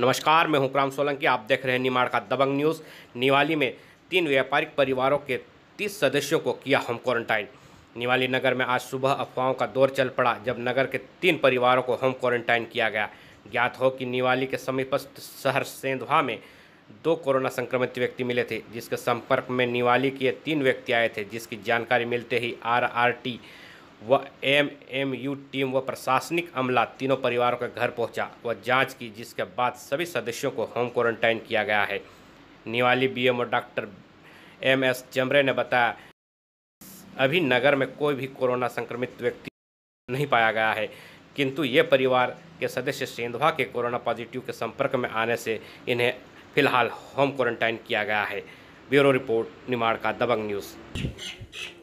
नमस्कार मैं हुक्राम सोलंकी आप देख रहे हैं निमाड़ का दबंग न्यूज़ निवाली में तीन व्यापारिक परिवारों के तीस सदस्यों को किया होम क्वारंटाइन निवाली नगर में आज सुबह अफवाहों का दौर चल पड़ा जब नगर के तीन परिवारों को होम क्वारंटाइन किया गया ज्ञात हो कि निवाली के समीपस्थ शहर सेंधवा में दो कोरोना संक्रमित व्यक्ति मिले थे जिसके संपर्क में निवाली के तीन व्यक्ति आए थे जिसकी जानकारी मिलते ही आर आर टी व एम एम यू टीम व प्रशासनिक अमला तीनों परिवारों के घर पहुंचा व जांच की जिसके बाद सभी सदस्यों को होम क्वारंटाइन किया गया है Niwali BMO doctor M S Chamre ने बताया अभी नगर में कोई भी कोरोना संक्रमित व्यक्ति नहीं पाया गया है किंतु ये परिवार के सदस्य सेंधवा के कोरोना पॉजिटिव के संपर्क में आने से इन्हें फिलहाल होम क्वारंटाइन किया गया है ब्यूरो रिपोर्ट निमाड़ का दबंग न्यूज़